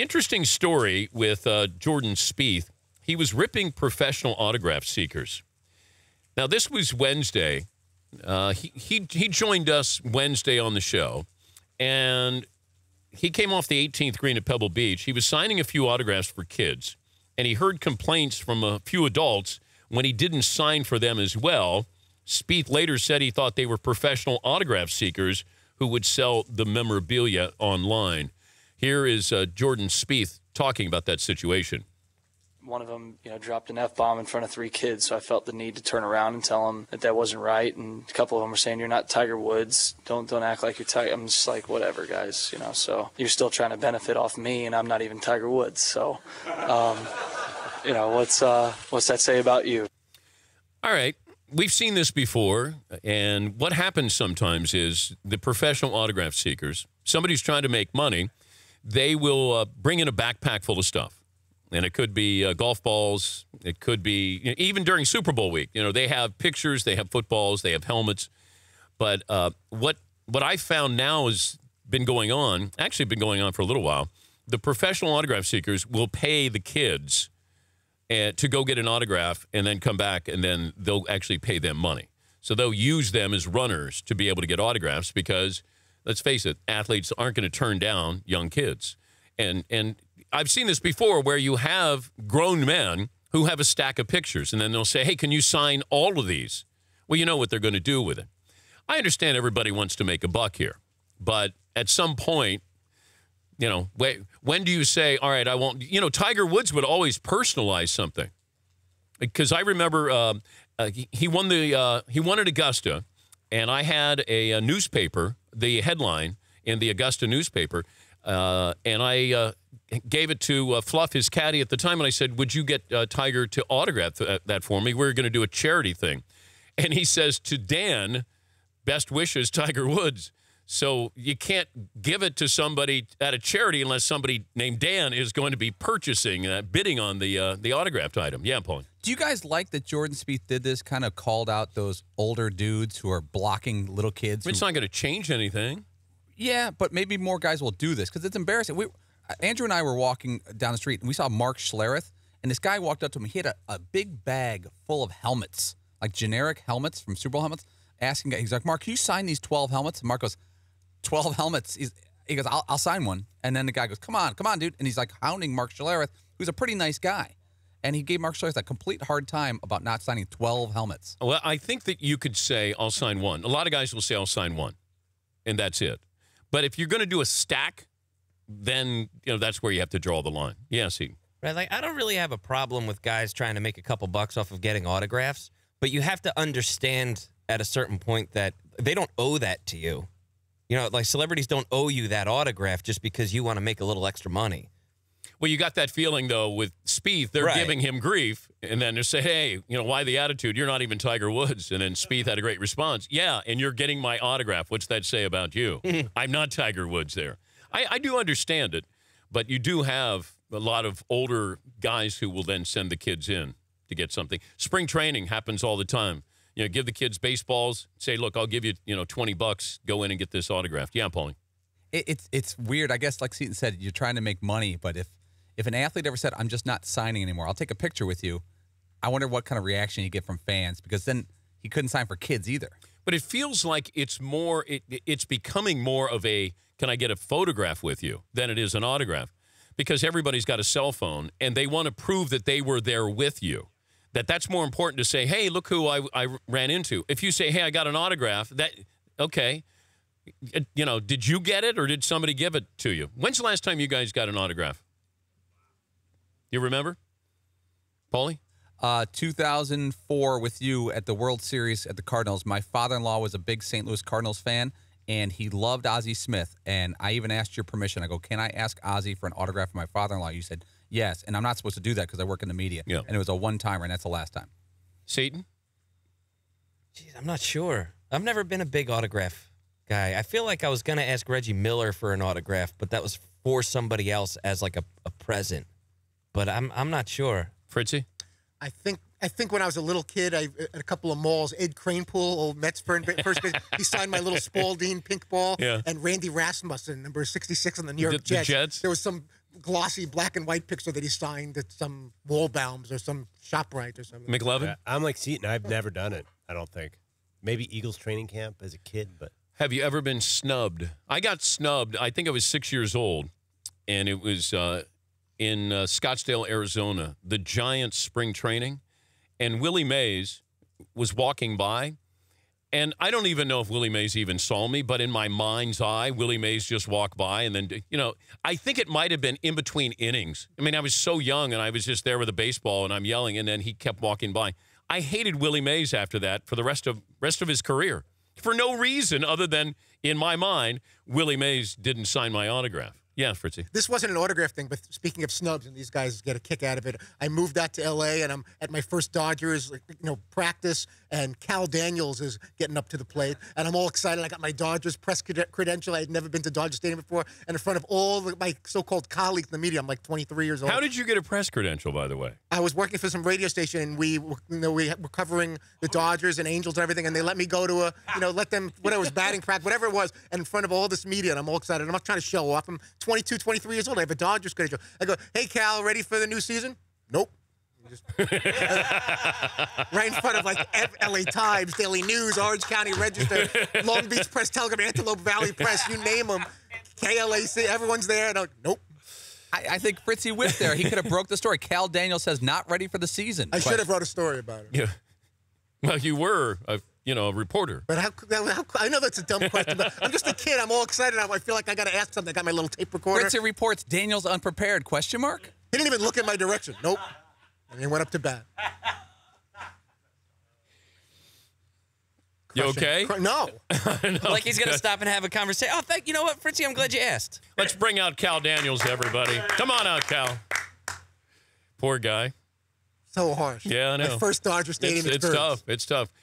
interesting story with uh, Jordan Spieth. He was ripping professional autograph seekers. Now, this was Wednesday. Uh, he, he, he joined us Wednesday on the show, and he came off the 18th green at Pebble Beach. He was signing a few autographs for kids, and he heard complaints from a few adults when he didn't sign for them as well. Spieth later said he thought they were professional autograph seekers who would sell the memorabilia online. Here is uh, Jordan Spieth talking about that situation. One of them, you know, dropped an F bomb in front of three kids, so I felt the need to turn around and tell them that that wasn't right. And a couple of them were saying, "You're not Tiger Woods. Don't don't act like you're Tiger." I'm just like, whatever, guys. You know, so you're still trying to benefit off me, and I'm not even Tiger Woods. So, um, you know, what's uh, what's that say about you? All right, we've seen this before, and what happens sometimes is the professional autograph seekers, somebody's trying to make money they will uh, bring in a backpack full of stuff. And it could be uh, golf balls. It could be you know, even during Super Bowl week. You know, they have pictures, they have footballs, they have helmets. But uh, what what I found now has been going on, actually been going on for a little while. The professional autograph seekers will pay the kids uh, to go get an autograph and then come back and then they'll actually pay them money. So they'll use them as runners to be able to get autographs because – let's face it, athletes aren't going to turn down young kids. And and I've seen this before where you have grown men who have a stack of pictures and then they'll say, "Hey, can you sign all of these?" Well, you know what they're going to do with it. I understand everybody wants to make a buck here, but at some point, you know, wait, when do you say, "All right, I won't," you know, Tiger Woods would always personalize something. Because I remember uh, uh, he, won the uh, he won at Augusta, and I had a, a newspaper the headline in the Augusta newspaper, uh, and I uh, gave it to uh, Fluff, his caddy at the time, and I said, "Would you get uh, Tiger to autograph th uh, that for me? We are going to do a charity thing." And he says to Dan, "Best wishes, Tiger Woods." So you can't give it to somebody at a charity unless somebody named Dan is going to be purchasing, uh, bidding on the uh, the autographed item. Yeah, Pauline. Do you guys like that Jordan Spieth did this? Kind of called out those older dudes who are blocking little kids. It's who, not going to change anything. Yeah, but maybe more guys will do this because it's embarrassing. We, Andrew and I were walking down the street and we saw Mark Schlereth, and this guy walked up to him. He had a, a big bag full of helmets, like generic helmets from Super Bowl helmets. Asking, he's like, "Mark, can you sign these twelve helmets?" And Mark goes. 12 helmets. He's, he goes, I'll, I'll, sign one. And then the guy goes, come on, come on, dude. And he's like hounding Mark Schlereth, who's a pretty nice guy. And he gave Mark Schlereth a complete hard time about not signing 12 helmets. Well, I think that you could say, I'll sign one. A lot of guys will say, I'll sign one. And that's it. But if you're going to do a stack, then, you know, that's where you have to draw the line. Yeah, see. Right. Like, I don't really have a problem with guys trying to make a couple bucks off of getting autographs, but you have to understand at a certain point that they don't owe that to you. You know, like celebrities don't owe you that autograph just because you want to make a little extra money. Well, you got that feeling though with Spieth. They're right. giving him grief, and then they say, "Hey, you know, why the attitude? You're not even Tiger Woods." And then Spieth had a great response. Yeah, and you're getting my autograph. What's that say about you? I'm not Tiger Woods. There, I, I do understand it, but you do have a lot of older guys who will then send the kids in to get something. Spring training happens all the time you know, give the kids baseballs, say, look, I'll give you, you know, 20 bucks, go in and get this autographed. Yeah, I'm Pauling. It, it's, it's weird. I guess, like Seaton said, you're trying to make money, but if, if an athlete ever said, I'm just not signing anymore, I'll take a picture with you, I wonder what kind of reaction you get from fans because then he couldn't sign for kids either. But it feels like it's more, it, it's becoming more of a, can I get a photograph with you than it is an autograph because everybody's got a cell phone and they want to prove that they were there with you that that's more important to say, hey, look who I, I ran into. If you say, hey, I got an autograph, that, okay. It, you know, did you get it or did somebody give it to you? When's the last time you guys got an autograph? You remember? Paulie? Uh, 2004 with you at the World Series at the Cardinals. My father in law was a big St. Louis Cardinals fan and he loved Ozzy Smith. And I even asked your permission. I go, can I ask Ozzy for an autograph for my father-in-law? You said yes, and I'm not supposed to do that because I work in the media. Yeah. And it was a one-timer, and that's the last time. Satan. Jeez, I'm not sure. I've never been a big autograph guy. I feel like I was gonna ask Reggie Miller for an autograph, but that was for somebody else as like a, a present. But I'm I'm not sure. Fritzy. I think I think when I was a little kid, I at a couple of malls, Ed Cranepool, old Mets first base, he signed my little Spalding pink ball, yeah. and Randy Rasmussen, number sixty six on the New York the, Jets. The Jets. There was some glossy black and white picture that he signed at some Wallbaums or some Shoprite or something. McLevin, yeah, I'm like Seaton. I've never done it. I don't think. Maybe Eagles training camp as a kid, but have you ever been snubbed? I got snubbed. I think I was six years old, and it was. Uh, in uh, Scottsdale, Arizona, the Giants spring training, and Willie Mays was walking by. And I don't even know if Willie Mays even saw me, but in my mind's eye, Willie Mays just walked by. And then, you know, I think it might have been in between innings. I mean, I was so young and I was just there with a the baseball and I'm yelling, and then he kept walking by. I hated Willie Mays after that for the rest of rest of his career for no reason other than in my mind Willie Mays didn't sign my autograph. Yeah, Fritzy. This wasn't an autograph thing, but speaking of snubs, and these guys get a kick out of it. I moved out to L.A. and I'm at my first Dodgers, you know, practice, and Cal Daniels is getting up to the plate, and I'm all excited. I got my Dodgers press credential. I had never been to Dodger Stadium before, and in front of all the, my so-called colleagues in the media, I'm like 23 years old. How did you get a press credential, by the way? I was working for some radio station, and we you know we were covering the Dodgers and Angels and everything, and they let me go to a you know let them whatever was batting practice, whatever it was, and in front of all this media, and I'm all excited. I'm not trying to show off. I'm 22, 23 years old. I have a Dodgers credential. I go, hey Cal, ready for the new season? Nope. Just right in front of like LA Times, Daily News, Orange County Register, Long Beach Press, Telegram, Antelope Valley Press, you name them. KLAC, everyone's there. And I'm, nope. I, I, think Fritzy whipped there. He could have broke the story. Cal Daniel says not ready for the season. I should have wrote a story about it. Yeah. Well, you were a you know a reporter. But how, how I know that's a dumb question. but I'm just a kid. I'm all excited. I feel like I got to ask something. I got my little tape recorder. Fritzy reports Daniel's unprepared? Question mark. He didn't even look in my direction. Nope and he went up to bat. You okay? Cr- no. no. Like he's gonna stop and have a conversation. Oh, thank you know what, Fritzy, I'm glad you asked. Let's bring out Cal Daniels, everybody. Come on out, Cal. Poor guy. So harsh. Yeah, I know. My first Dodger Stadium it's, it's tough. It's tough.